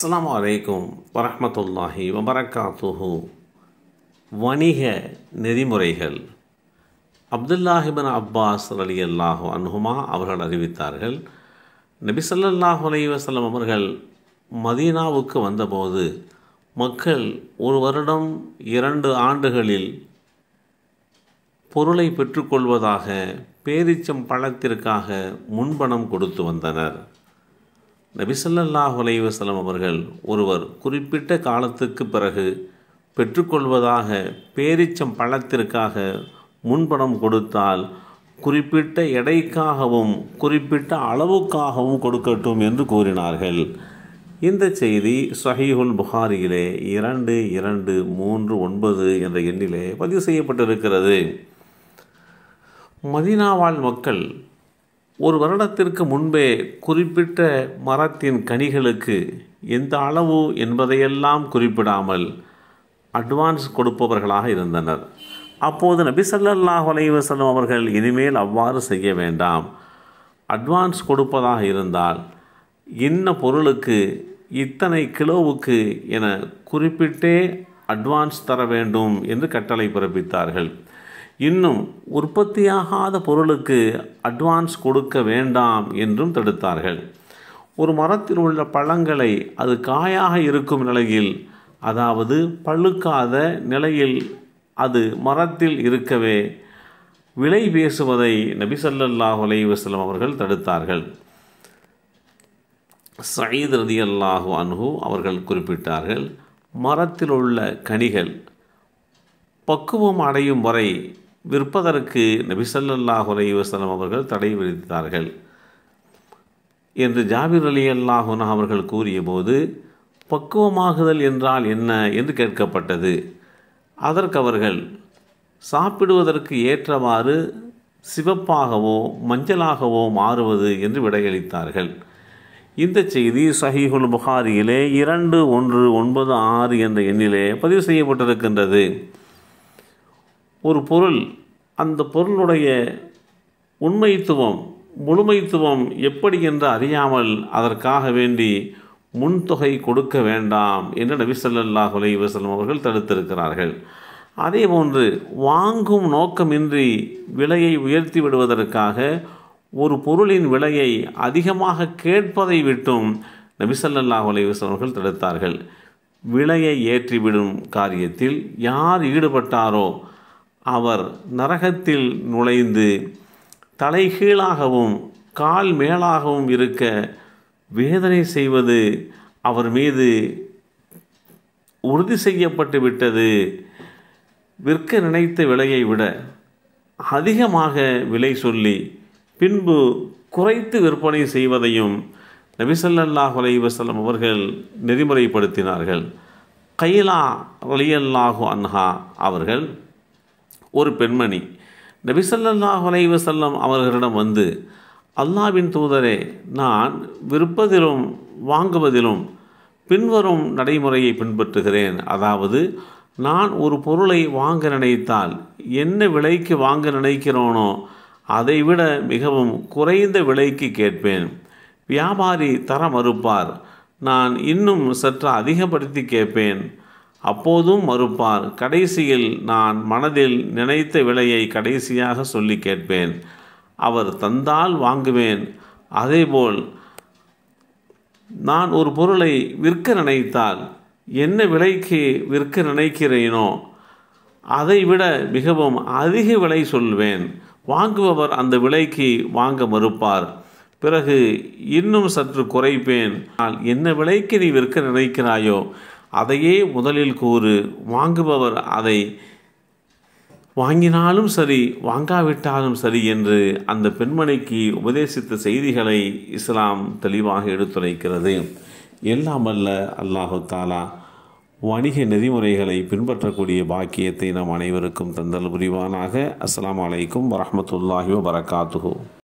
அஸ்லாம் வலைக்கும் வரமத்துல்லாஹி வபரகாத்துஹு வணிக நெறிமுறைகள் அப்துல்லாஹிபின் அப்பாஸ் அலி அல்லாஹு அன்ஹுமா அவர்கள் அறிவித்தார்கள் நபி சல்லாஹ் அலி வசலம் அவர்கள் மதீனாவுக்கு வந்தபோது மக்கள் ஒரு வருடம் இரண்டு ஆண்டுகளில் பொருளை பெற்றுக்கொள்வதாக பேரிச்சம் பழத்திற்காக முன்பணம் கொடுத்து வந்தனர் நபிசல்லாஹ் உலைவசலம் அவர்கள் ஒருவர் குறிப்பிட்ட காலத்துக்கு பிறகு பெற்றுக்கொள்வதாக பேரிச்சம் பழத்திற்காக முன்பணம் கொடுத்தால் குறிப்பிட்ட எடைக்காகவும் குறிப்பிட்ட அளவுக்காகவும் கொடுக்கட்டும் என்று கூறினார்கள் இந்த செய்தி சஹீஹுல் புகாரியிலே இரண்டு இரண்டு மூன்று ஒன்பது என்ற எண்ணிலே பதிவு செய்யப்பட்டிருக்கிறது மதினாவால் மக்கள் ஒரு வருடத்திற்கு முன்பே குறிப்பிட்ட மரத்தின் கனிகளுக்கு எந்த அளவு என்பதையெல்லாம் குறிப்பிடாமல் அட்வான்ஸ் கொடுப்பவர்களாக இருந்தனர் அப்போது நபி சல்லாஹ் அலைவசலம் அவர்கள் இனிமேல் அவ்வாறு செய்ய வேண்டாம் அட்வான்ஸ் கொடுப்பதாக இருந்தால் இன்ன பொருளுக்கு இத்தனை கிலோவுக்கு என குறிப்பிட்டே அட்வான்ஸ் தர வேண்டும் என்று கட்டளை பிறப்பித்தார்கள் இன்னும் உற்பத்தியாகாத பொருளுக்கு அட்வான்ஸ் கொடுக்க வேண்டாம் என்றும் தடுத்தார்கள் ஒரு மரத்தில் உள்ள பழங்களை அது காயாக இருக்கும் நிலையில் அதாவது பழுக்காத நிலையில் அது மரத்தில் இருக்கவே விலை பேசுவதை நபி சல்லாஹ் அலைவாஸ்லம் அவர்கள் தடுத்தார்கள் சயீத் ரதி அல்லாஹு அன்ஹு அவர்கள் குறிப்பிட்டார்கள் மரத்தில் உள்ள கனிகள் பக்குவம் அடையும் வரை விற்பதற்கு நபிசல்லாஹ் அலைவசலம் அவர்கள் தடை விதித்தார்கள் என்று ஜாபிர் அலி அல்லாஹுனா அவர்கள் கூறியபோது பக்குவமாகுதல் என்றால் என்ன என்று கேட்கப்பட்டது அதற்கு அவர்கள் சாப்பிடுவதற்கு ஏற்றவாறு சிவப்பாகவோ மஞ்சளாகவோ மாறுவது என்று விடையளித்தார்கள் இந்த செய்தி சஹீஹுல் புகாரியிலே இரண்டு ஒன்று ஒன்பது ஆறு என்ற எண்ணிலே பதிவு செய்யப்பட்டிருக்கின்றது ஒரு பொருள் அந்த பொருளுடைய உண்மைத்துவம் முழுமைத்துவம் எப்படி என்று அறியாமல் அதற்காக வேண்டி முன்தொகை கொடுக்க வேண்டாம் என்று நபி சொல்லாஹ் வசலம் அவர்கள் தடுத்திருக்கிறார்கள் அதே போன்று வாங்கும் நோக்கமின்றி விலையை உயர்த்தி விடுவதற்காக ஒரு பொருளின் விலையை அதிகமாக கேட்பதை விட்டும் நபிசல்லாஹ் அலைவசம் அவர்கள் தடுத்தார்கள் விலையை ஏற்றிவிடும் காரியத்தில் யார் ஈடுபட்டாரோ அவர் நரகத்தில் நுழைந்து தலைகீழாகவும் கால் மேலாகவும் இருக்க வேதனை செய்வது அவர் மீது உறுதி செய்யப்பட்டு விட்டது விற்க நினைத்த விலையை விட அதிகமாக விலை சொல்லி பின்பு குறைத்து விற்பனை செய்வதையும் நபிசல்லாஹ் அலைவசல்லம் அவர்கள் நெறிமுறைப்படுத்தினார்கள் கைலா அலியல்லாஹு அன்ஹா அவர்கள் ஒரு பெண்மணி நபிசல்லாஹ் அலைவசல்லம் அவர்களிடம் வந்து அல்லாவின் தூதரே நான் விற்பதிலும் வாங்குவதிலும் பின்வரும் நடைமுறையை பின்பற்றுகிறேன் அதாவது நான் ஒரு பொருளை வாங்க நினைத்தால் என்ன விலைக்கு வாங்க நினைக்கிறோனோ அதைவிட மிகவும் குறைந்த விலைக்கு கேட்பேன் வியாபாரி தர மறுப்பார் நான் இன்னும் சற்று அதிகப்படுத்தி கேட்பேன் அப்போதும் மறுப்பார் கடைசியில் நான் மனதில் நினைத்த விலையை கடைசியாக சொல்லி கேட்பேன் அவர் தந்தால் வாங்குவேன் அதேபோல் நான் ஒரு பொருளை விற்க நினைத்தால் என்ன விலைக்கு விற்க நினைக்கிறேனோ அதைவிட மிகவும் அதிக விலை சொல்வேன் வாங்குபவர் அந்த விலைக்கு வாங்க மறுப்பார் பிறகு இன்னும் சற்று குறைப்பேன் என்ன விலைக்கு நீ விற்க நினைக்கிறாயோ அதையே முதலில் கூறு வாங்குபவர் அதை வாங்கினாலும் சரி வாங்காவிட்டாலும் சரி என்று அந்த பெண்மணிக்கு உபதேசித்த செய்திகளை இஸ்லாம் தெளிவாக எடுத்துரைக்கிறது எல்லாமல்ல அல்லாஹு தாலா வணிக நெறிமுறைகளை பின்பற்றக்கூடிய பாக்கியத்தை நம் அனைவருக்கும் தந்தல் புரிவானாக அஸ்லாம் வலைக்கம் வரமத்துல்லாஹி வரகாத்துஹூ